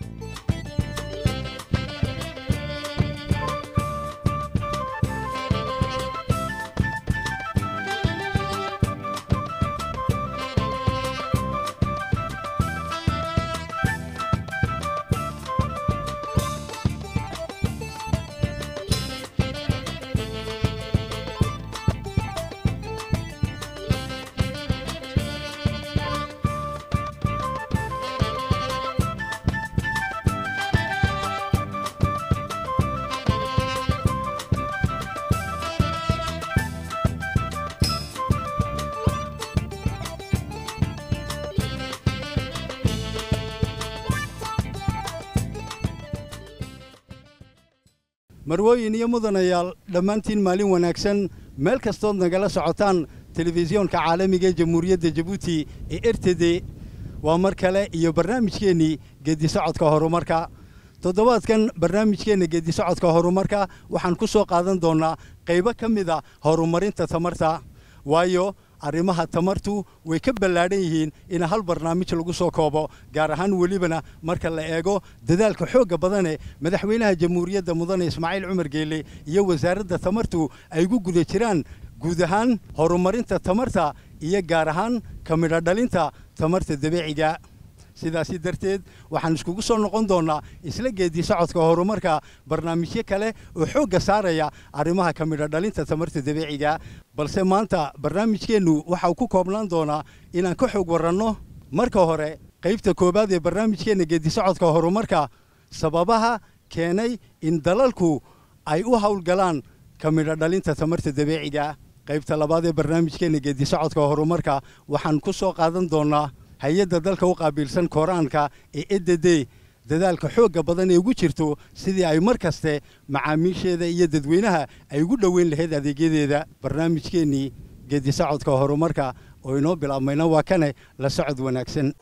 Thank you. marwooyin iyo mudanayaal dhammaantiin maalin wanaagsan meel kastood nagala socotaan telefisyoonka caalamiga ee jamhuuriyadda jabuuti ee ertede waa mar kale iyo barnaamijkeennii geedisocodka horumarka toddobaadkan barnaamijkeenna geedisocodka horumarka waxaan ku soo qaadan doonnaa qaybo ka mid a ah horumarinta tamarta waayo arrimaha tamartu way ka ballaadhan yihiin in hal barnaamij lagu soo koobo gaar ahaan welibana marka la eego dadaalka xoogga badane madaxweynaha jamhuuriyadda mudane ismaaciil cumar geele iyo wasaaradda tamartu ay gu guda jiraan guud ahaan horumarinta tamarta iyo gaar ahaan ka dhalinta tamarta dabiiciga sidaasi darteed waxaan iskugu soo noqon doonaa isla geedi socodka horumarka barnaamijyo kale oo xoogga saaraya arrimaha ka ah dhalinta tamarta dabiiciga balse maanta barnaamijkeennu waxauu ku koobnaan doonaa inaan ka xoog waranno marka hore qaybta koowaad ee barnaamijkeenna geeddi socodka horumarka sababaha keenay in dalalku ay u hawlgalaan ka ah dhalinta tamarta dabiiciga qaybta labaad ee barnaamijkeenna geeddi socodka horumarka waxaan ku soo qaadan doonaa hay-adda dalka u qaabiilsan kooraanka ee edede dadaalka xoogga badan ee ugu jirto sidii ay mar kaste macaamiisheeda iyo dadweynaha ay ugu dhoweyn lahayd adeegyadeeda barnaamijkeennii geeddi horumarka oo inoo bilaabmayna waa kane la socod wanaagsan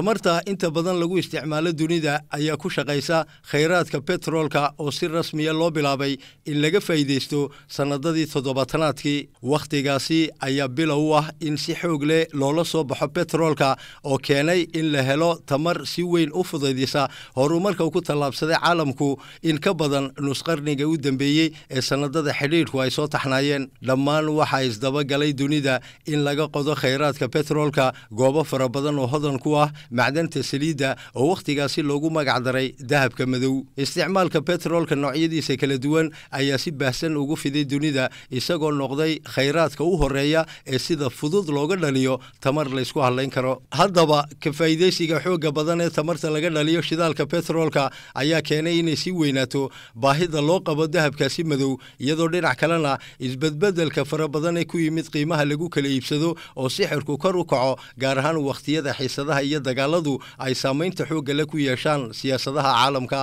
tamarta inta badan lagu isticmaalo dunida ayaa ku shaqaysa khayraadka betroolka oo si rasmiya ah loo bilaabay in laga faa'iidaysto sannadadii toddobaatanaadkii wakhtigaasi ayaa bilow u ah in si xoog leh loola soo baxo betroolka oo keenay in la helo tamar si weyn u fudaydisa horumarka ku tallaabsaday caalamku in ka badan nusqarniga u dambeeyey ee sannadada xidhiidhku ay soo taxnaayeen dhammaan waxaa isdabagalay dunida in laga qodo khayraadka betroolka goobo fara badan oo hodan ku ah macdanta saliidda oo wakhtigaasi loogu magac daray dahabka madow isticmaalka betroolka noocyadiisa kala duwan ayaa si baahsan ugu fiday dunida isagoo noqday khayraadka u horeeya ee sida fudud looga dhaliyo tamar laysku hadlayn karo haddaba ka faa'iidaysiga xoogga badan ee tamarta laga dhaliyo shidaalka betroolka ayaa keenay inay sii weynaato baahida loo qabo dahabkaasi madow iyadoo dhinac kalena isbedbedelka fara badan ee ku yimid qiimaha lagu kala iibsado oo sixirku kor u kaco gaar ahaan wakhtiyada xiisadaha iyo dagaaladu ay saamaynta xoogga le ku yeeshaan siyaasadaha caalamka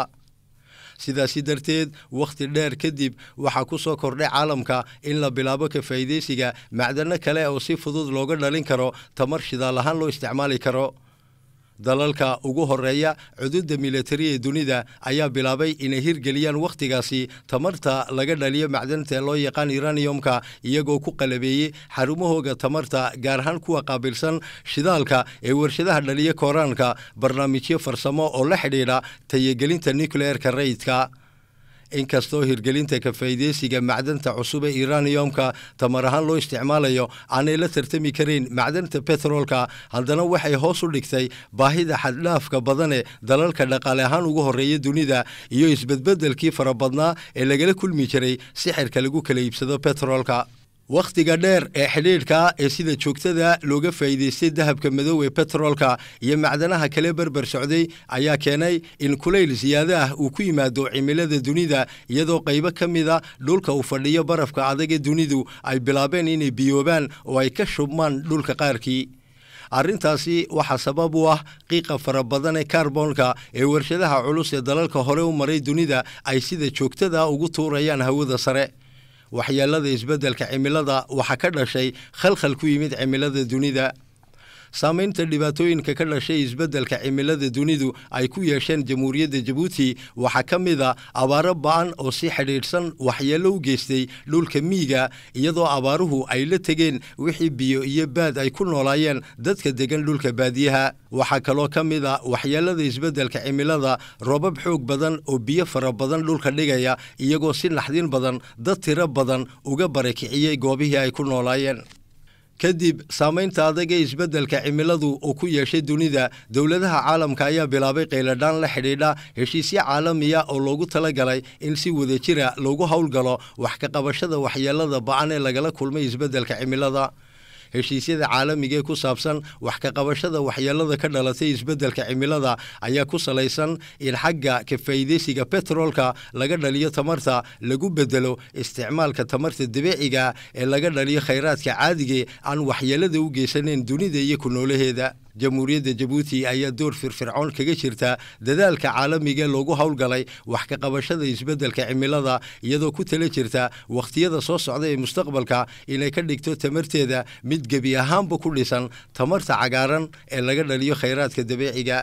sidaasi darteed wakhti dheer kadib waxaa ku soo kordhay caalamka in la bilaabo ka faa'iidaysiga macdano kale oo si fudud looga dhalin karo tamar shidaal ahaan loo isticmaali karo dalalka ugu horreeya cududda milatari ee dunida ayaa bilaabay inay hirgeliyaan wakhtigaasi tamarta laga dhaliyo macdanta loo yaqaan iraniyumka iyagoo ku qalabeeyey xarumahooga tamarta gaar ahaan kuwa qaabilsan shidaalka ee warshadaha dhaliya kooraanka barnaamijyo farsamo oo la xidhiidha tayagelinta nukleerka rayidka inkastoo hirgelinta ka faa'iideysiga macdanta cusub ee iraniyomka tamar ahaan loo isticmaalayo aanay la tartami karin macdanta betrolka haddana waxay hoos u dhigtay baahida xaddhaafka badane dalalka dhaqaale ahaan ugu horreeya dunida iyo isbedbedelkii farabadnaa ee lagala kulmi jiray sixirka lagu kala iibsado betroolka wakhtiga dheer ee xidhiidhka ee sida joogtada looga faa'iidaystay dahabka madow ee betroolka iyo macdanaha kale berber socday ayaa keenay in kulayl siyaado ah uu ku yimaado cimilada dunida iyadoo qaybo ka mida ah dhulka uu fadhiyo barafka adag ee dunidu ay bilaabeen inay biyoobaan oo ay ka shubmaan dhulka qaarkii arrintaasi waxaa sabab u ah qiiqa fara badan ee kaarboonka ee warshadaha culus ee dalalka hore u maray dunida ay sida joogtada ugu tuurayaan hawada sare waxyeelada isbedelka cimilada waxa ka dhashay khalkhal ku yimid cimilada dunida saamaynta dhibaatooyinka ka dhashay isbeddelka cimilada dunidu ay ku yeesheen jamhuuriyadda jabuuti waxaa ka mid a ah abaaro ba'an oo si xidhiidhsan waxyeelo u geystay dhulka miiga iyadoo abaaruhu ay la tegeen wixii biyo iyo baad ay ku noolaayeen dadka degan dhulka baadiyaha waxaa kaloo ka mid a ah waxyeellada isbeddelka cimilada roobab xoog badan oo biyo fara badan dhulka dhigaya iyagoo si naxdin badan dad tiro badan uga barakiciyey goobihii ay ku noolaayeen kadib saamaynta adagee isbeddelka cimiladu uu ku yeeshay dunida dowladaha caalamka ayaa bilaabay qayladhaan la xidhiidha heshiisyo caalamiya ah oo loogu talagalay in si wada jira ah loogu howlgalo wax kaqabashada waxyeelada ba ee lagala kulmay isbeddelka cimilada heshiisyada caalamigaee ku saabsan wax ka qabashada waxyeelada ka dhalatay isbeddelka cimilada ayaa ku salaysan in xagga kafaaydaysiga betroolka laga dhaliyo tamarta lagu bedelo isticmaalka tamarta dabiiciga ah ee laga dhaliyo khayraadka caadige aan waxyeelada u geysanayn dunida iyo ku noolaheeda jamhuuriyadda jabuuti ayaa door firfircoon kaga jirta dadaalka caalamiga loogu howlgalay wax ka qabashada isbeddelka cimilada iyadoo ku tala jirta wakhtiyada soo socda ee mustaqbalka inay ka dhigto tamarteeda mid gebi ahaanba ku dhisan tamarta cagaaran ee laga dhaliyo khayraadka dabeeciga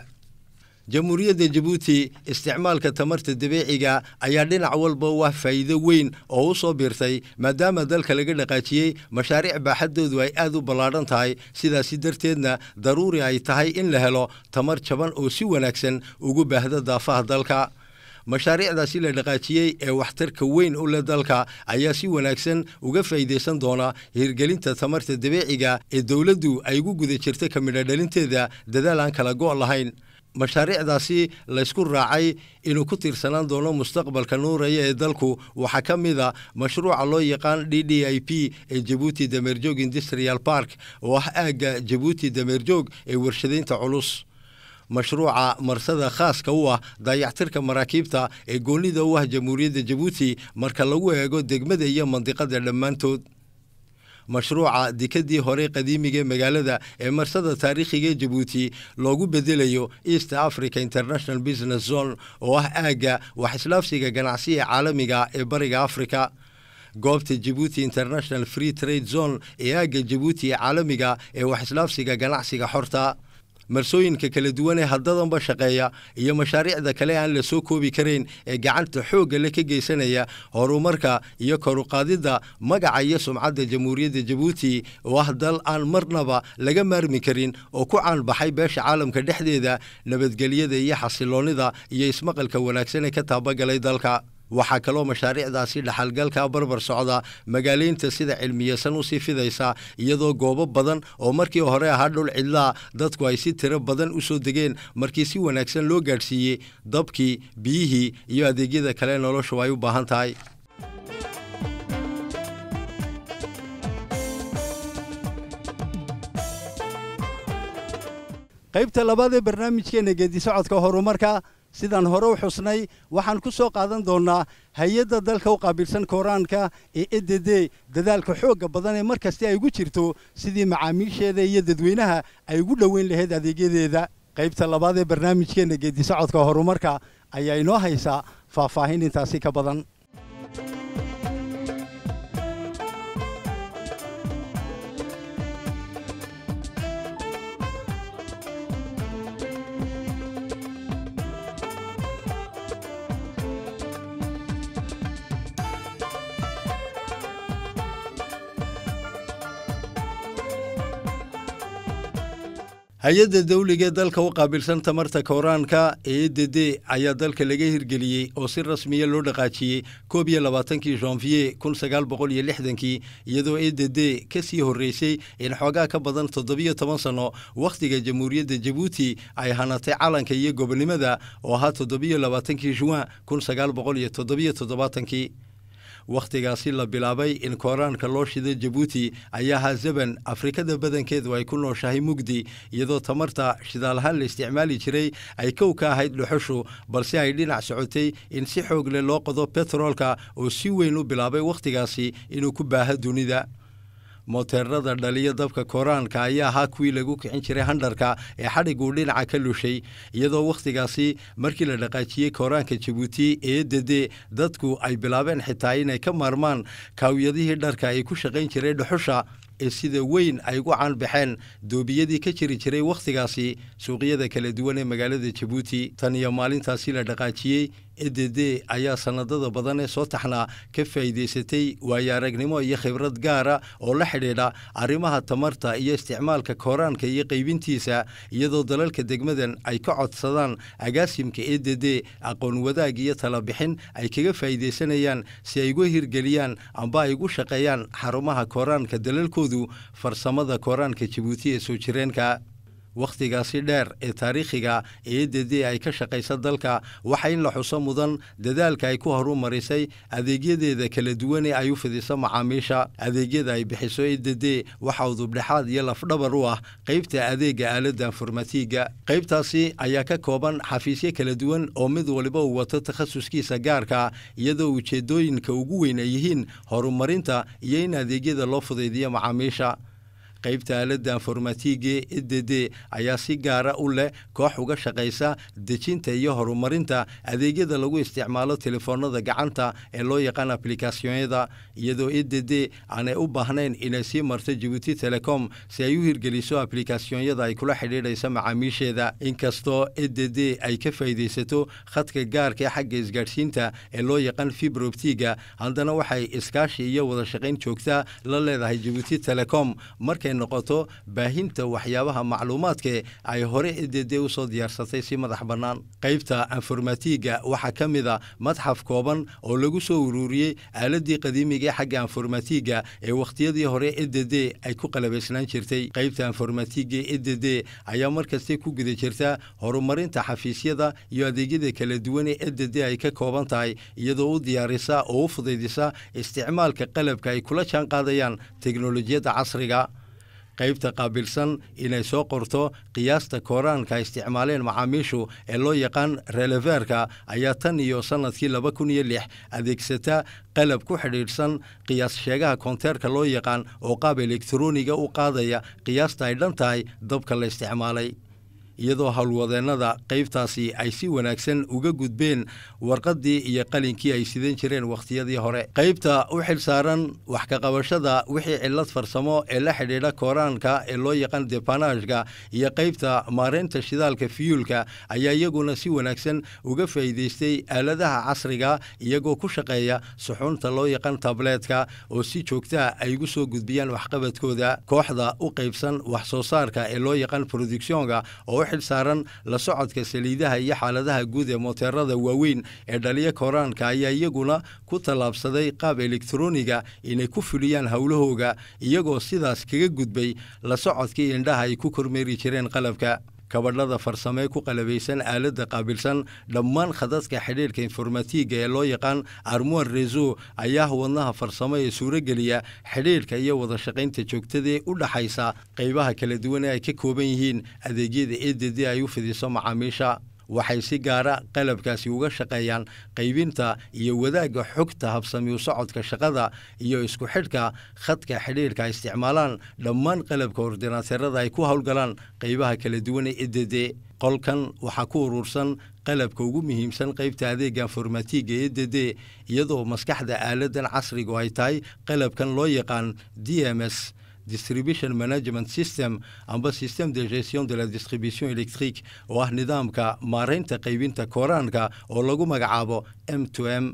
jamhuuriyadda jabuuti isticmaalka tamarta dabiiciga ayaa dhinac walba waa ah faa'iido weyn oo u soo biirtay maadaama dalka laga dhaqaajiyey mashaariic baaxaddoodu ay aad u ballaadhan tahay sidaasi darteedna daruuri ay tahay in la helo tamar jaban oo si wanaagsan ugu baahda daafaha dalka mashaariicdaasi la dhaqaajiyey ee waxtarka weyn u leh dalka ayaa si wanaagsan uga faa'iidaysan doona hirgelinta tamarta dabiiciga ee dowladdu ay ugu guda jirta ka midhodhalinteeda dadaal aan kala go' lahayn mashaariicdaasi laysku raacay inuu ku tiirsanaan doono mustaqbalka nuuraya ee dalku waxaa ka mid a ah mashruuca loo yaqaan d d i p ee jabuuti dameerjoog industrial park oo ah aagga jabuuti dameerjoog ee warshadaynta culus mashruuca marsada khaaska u ah daayactirka maraakiibta ee goonnida u ah jamhuuriyadda jabuuti marka lagu eego degmada iyo mandiqada dhammaantood mashruuca dikadii horey qadiimigae magaalada ee marsada taariikhigae jabuuti loogu bedelayo east africa international business zone oo ah aagga wax islaafsiga ganacsiga caalamiga ah ee bariga africa goobta jabuuti international free trade zone ee aagga jabuuti ee caalamiga ah ee wax islaafsiga ganacsiga xorta marsooyinka kala duwan ee hadadanba shaqeeya iyo mashaariicda kale aan la soo koobi karayn ee gacanta xoogga le ka geysanaya horumarka iyo koruqaadidda magaca iyo sumcadda jamhuuriyadda jabuuti oo ah dal aan marnaba laga maarmi karin oo ku caan baxay beesha caalamka dhexdeeda nabadgelyada iyo xasiloonida iyo ismaqalka wanaagsan ee ka taabagalay dalka waxaa kaloo mashaariicdaasi dhaxalgalka barbar socda magaalaynta sida cilmiyeysan usii fidaysa iyadoo goobo badan oo markii hore ahaa dhul cidlaa dadku ay si tiro badan u soo degeen markii si wanaagsan loo gaadhsiiyey dabkii biyihii iyo adeegyada kale noloshu ay u baahan tahay qaybta labaad ee barnaamijkeena geedi socodka horumarka sidaan hore u xusnay waxaan ku soo qaadan doonnaa hay-adda dalka u qaabilsan kooraanka ee e d d dadaalka xoogga badan ee markasta ay ugu jirto sidii macaamiisheeda iyo dadweynaha ay ugu dhoweyn lahayd adeegyadeeda qaybta labaad ee barnaamijkeenna geeddi socodka horumarka ayaa inoo haysaa faahfaahin intaasi ka badan hay-adda dawliga dalka u qaabilsan tamarta kooraanka ee d d ayaa dalka laga hirgeliyey oo si rasmiya loo dhaqaajiyey koob iyo labaatankii janvier kun sagaal boqol iyo lixdankii iyadoo e d d ka sii horreysay in xoogaa ka badan toddobiyo toban sanno wakhtiga jamhuuriyadda jabuuti ay hanatay calanka iyo gobolnimada oo ahaa toddobiyo labaatankii juwan kun sagaal boqol iyo toddobiyo toddobaatankii wakhtigaasi la bilaabay in kooraanka loo shiday jabuuti ayaa ahaa zeban afrikada badankeedu ay ku nooshahay mugdi iyadoo tamarta shidaalahaan la isticmaali jiray ay kow ka ahayd dhuxushu balse ay dhinac socotay in si xoog leh loo qodo betroolka oo si weyn u bilaabay wakhtigaasi inuu ku baaha dunida mooteerada dhaliya dabka koraanka ayaa ahaa kuwii lagu kicin jiray handharka ee xadhigu dhinaca ka lushay iyadoo wakhtigaasi markii la dhaqaajiyey koraanka jabuuti ee dede dadku ay bilaabeen xitaa inay ka maarmaan kaawiyadihii dharka ay ku shaqayn jiray dhuxusha ee sida weyn ay ugu baxeen doobiyadii ka jiri jiray wakhtigaasi suuqyada kala duwan ee magaalada jabuuti tan iyo maalintaasi la dhaqaajiyey edede ayaa sanadada badan ee soo taxnaa ka faa'iidaysatay waayo aragnimo iyo khibrad gaara ah oo la xidhiidha arrimaha tamarta iyo isticmaalka kooraanka iyo qaybintiisa iyadoo dalalka degmadan ay ka codsadaan agaasimka edede aqoon wadaag iyo talabixin ay kaga faa'iidaysanayaan si ay ugu hirgeliyaan amba ay ugu shaqeeyaan xarumaha kooraanka dalalkoodu farsamada kooraanka jabuuti ee soo jireenka wakhtigaasi dheer ee taariikhiga eeddii ay ka shaqaysa dalka waxa in la xuso mudan dadaalka ay ku horumarisay adeegyadeeda kala duwan ee ay u fidiso macaamiisha adeegyada ay bixiso eeddii waxa udubdhexaad iyo lafdhabar u ah qaybta adeega aaladda formatigga qaybtaasi ayaa ka kooban xafiisyo kala duwan oo mid waliba uu wato takhasuskiisa gaarka iyadoo ujeeddooyinka ugu weyn ay yihiin horumarinta iyo in adeegyada loo fudaydiyo macaamiisha qaybta aalada informatiga e d d ayaa si gaara ah u leh koox uga shaqaysa dejinta iyo horumarinta adeegyada lagu isticmaalo telefoonada gacanta ee loo yaqaan ablikasyonyada iyadoo e d d aanay u baahnayn inay sii marto jibuuti telecom si ay u hirgeliso ablikasyonyada ay kula xidhiidhaysa macaamiisheeda inkastoo e d d ay ka faa'iidaysato khadka gaarka xagga isgaadhsiinta ee loo yaqaan fibrobtiga haddana waxay iskaashi iyo wadashaqayn joogta la leedahay jibuuti telecom markay noqoto baahinta waxyaabaha macluumaadka ay hore dede usoo diyaarsatay si madax bannaan qaybta anformatiga waxaa ka mida ah madxaf kooban oo lagu soo uruuriyey aaladii qadiimiga xagga anformatiga ee wakhtiyadii hore edede ay ku qalabaysnaan jirtay qaybta anformatiga edede ayaa markaste ku guda jirta horumarinta xafiisyada iyo adeegyada kala duwan ee edede ay ka kooban tahay iyadoo u diyaarisa oo u fudaydisa isticmaalka qalabka ay kula jaan qaadayaan teknolojiyadda casriga qaybta qaabilsan inay soo qorto qiyaasta kooraanka ay isticmaaleen macaamiishu ee loo yaqaan releverka ayaa tan iyo sannadkii laba kun iyo lix adeegsata qalab ku xidhiidhsan qiyaas sheegaha koonteerka loo yaqaan oo qaab elektroniga u qaadaya qiyaasta ay dhan tahay dabka la isticmaalay iyadoo howlwadeennada qaybtaasi ay si wanaagsan uga gudbeen warqaddii iyo qalinkii ay sidan jireen wakhtiyadii hore qaybta u xil saaran wax kaqabashada wixii cillad farsamo ee la xidhiidha kooraanka ee loo yaqaan debanaajka iyo qaybta maaraynta shidaalka fiyuulka ayaa iyaguna si wanaagsan uga faa'iidaystay aaladaha casriga iyagoo ku shaqeeya suxuunta loo yaqaan tableetka oo si joogtaha ah ay ugu soo gudbiyaan waxqabadkooda kooxda u qaybsan wax soo saarka ee loo yaqaan rodictionka oo u xil saaran la socodka saliidaha iyo xaaladaha guud ee mooteerada waaweyn ee dhaliya koraanka ayaa iyaguna ku tallaabsaday qaab elektroniga inay ku fuliyaan howlahooga iyagoo sidaas kaga gudbay la socodkii indhaha ay ku kormeeri jireen qalabka gabadhada farsamee ku qalabaysan aaladda qaabilsan dhammaan khadadka xidhiirka informatiga ee loo yaqaan armuan rezo ayaa wadnaha farsamo ee suurogeliya xidhiirka iyo wada wadashaqaynta joogtadaee u dhaxaysa qaybaha kala duwan ee ay ka kooban yihiin adeegyada e d d ay u fidiso macaamiisha waxay si gaara ah qalabkaasi uga shaqeeyaan qaybinta iyo wadaagga xogta habsamiyu socodka shaqada iyo isku xidhka khadka xidhiirka ay isticmaalaan dhammaan qalabka ordinaterada ay ku howlgalaan qaybaha kala duwan ee edede qolkan waxaa ku uruursan qalabka ugu muhiimsan qaybta adeega formatiga ee iyadoo maskaxda aaladan casrigu ah ay tahay qalabkan loo yaqaan d m s distribution management system amba system de gestion de la distribution electrique oo ah nidaamka maareynta qaybinta kooraanka oo lagu magacaabo m to m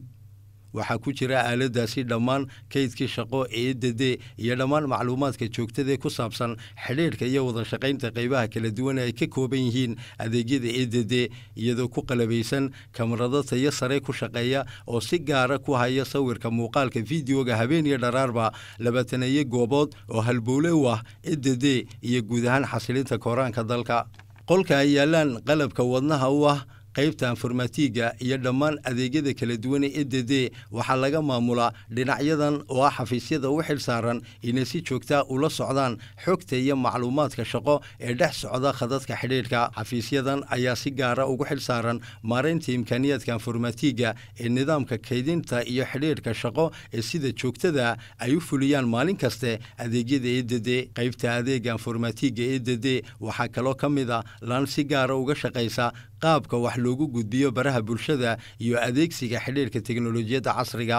waxaa ku jira aaladaasi dhammaan kaydkii shaqo eedade iyo dhammaan macluumaadka joogtadae ku saabsan xidhiidhka iyo wada shaqaynta qaybaha kala duwan ay ka kooban yihiin adeegyada eedade iyadoo ku qalabaysan kamarado tayo sare ku shaqeeya oo si gaara ku haya sawirka muuqaalka fideoga habeeniyo dharaarba labaataneeye goobood oo halbowle u ah eedade iyo guud ahaan xasilinta koraanka dalka qolka ay yaalaan qalabka wadnaha u ah qaybta informatiga iyo dhammaan adeegyada kala duwan ee e d d waxaa laga maamulaa dhinacyadan oo ah xafiisyada u xil saaran inay si joogta ula socdaan xogta iyo macluumaadka shaqo ee dhex socda khadadka xidhiidhka xafiisyadan ayaa si gaara ugu xil saaran maaraynta imkaaniyaadka informatiga ee nidaamka kaydinta iyo xidhiidhka shaqo ee sida joogtada ay u fuliyaan maalin kaste adeegyada e d d qaybta adeega informatiga e d d waxaa kaloo ka mid ah a laan si gaara uga shaqaysa qaabka wax loogu gudbiyo baraha bulshada iyo adeegsiga xidhiirka teknolojiyadda casriga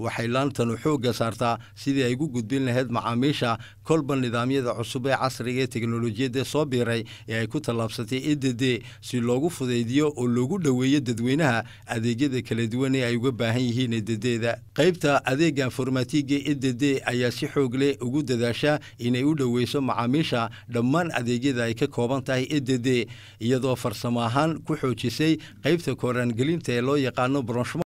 waxay laantanu xoogga saartaa sidii ay ugu gudbin lahayd macaamiisha kolba nidaamyada cusub ee casriga ee teknolojiyadda soo biiray ee ay ku tallaabsatay edd si loogu fudaydiyo oo loogu dhoweeyo dadweynaha adeegyada kala duwan ee ay uga baahan yihiin ededeeda qaybta adeega formaatiga e ayaa si xoog leh ugu dadaasha inay u dhoweyso macaamiisha dhammaan adeegyada ay ka kooban tahay edd iyadoo farsamo ahaan ku xoojisay qaybta kooraangelinta ee loo yaqaano bronshmo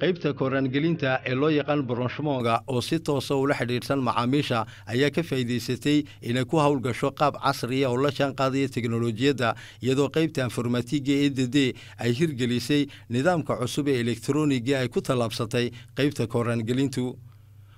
qaybta koraangelinta ee loo yaqaan bronshmonga oo si toosa ula xidhiidhsan macaamiisha ayaa ka faa'idaysatay inay ku howlgasho qaab casriya ah oo la jaanqaadaya teknolojiyadda iyadoo qaybta informatiga e d d ay hirgelisay nidaamka cusub ee elektroniga ay ku tallaabsatay qaybta koraangelintu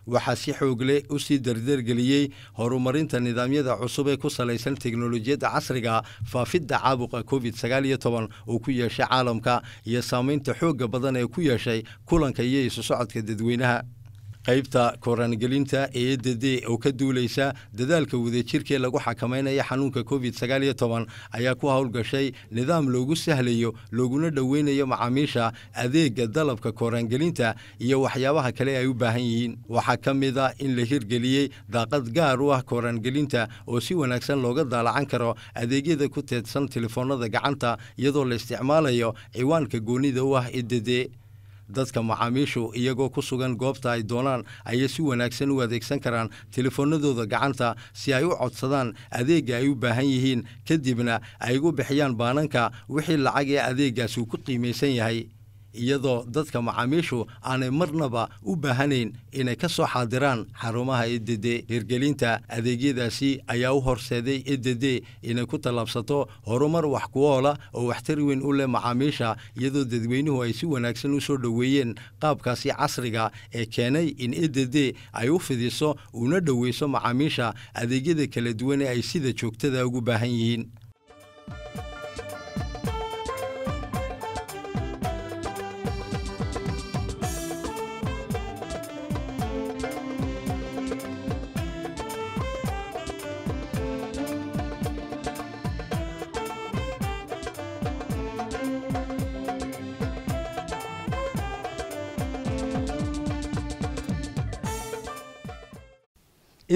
waxaa si xoogle u sii dardargeliyey horumarinta nidaamyada cusub ee ku salaysan teknolojiyadda casriga ah, faafidda caabuqa covid sagaal toban uu ku yeeshay caalamka iyo saamaynta xoogga badan ee ku yeeshay kulanka iyo isu socodka dadweynaha qaybta kooraangelinta eeyadda de oo ka duuleysa dadaalka wadajirkaee lagu xakameynaya xanuunka covid sagaal iyo toban ayaa ku howlgashay nidaam loogu sahlayo looguna dhoweynayo macaamiisha adeega dalabka kooraangelinta iyo waxyaabaha kale ay u baahan yihiin waxaa ka mid a ah in la hirgeliyey daaqad gaar u ah kooraangelinta oo si wanaagsan looga daalacan karo adeegyada ku teedsan telefoonada gacanta iyadoo la isticmaalayo ciwaanka goonida u ah edede dadka macaamiishu iyagoo ku sugan goobta ay doonaan ayay si wanaagsan u adeegsan karaan telefoonadooda gacanta si ay u codsadaan adeega ay u baahan yihiin kadibna ay ugu bixiyaan baananka wixii lacag ee adeegaasi ku qiimaysan yahay iyadoo dadka macaamiishu aanay marnaba u baahanayn inay ka soo xaadiraan xarumaha edede hirgelinta adeegyadaasi ayaa u horseeday edede inay ku tallaabsato horumar wax kuoola ah oo waxtar weyn u leh macaamiisha iyadoo dadweynuhu ay si wanaagsan u soo dhoweeyeen qaabkaasi casriga ee keenay in edede ay u fidiso una dhoweyso macaamiisha adeegyada kala duwan ee ay sida joogtada ugu baahan yihiin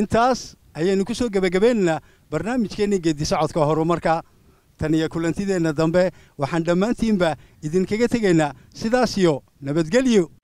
intaas ayaynu ku soo gebagabaynaynaa barnaamijkeenna geeddi socodka horumarka tan iyo kulantideenna dambe waxaan dhammaantiinba idinkaga tegaynaa sidaas iyo nabadgelyo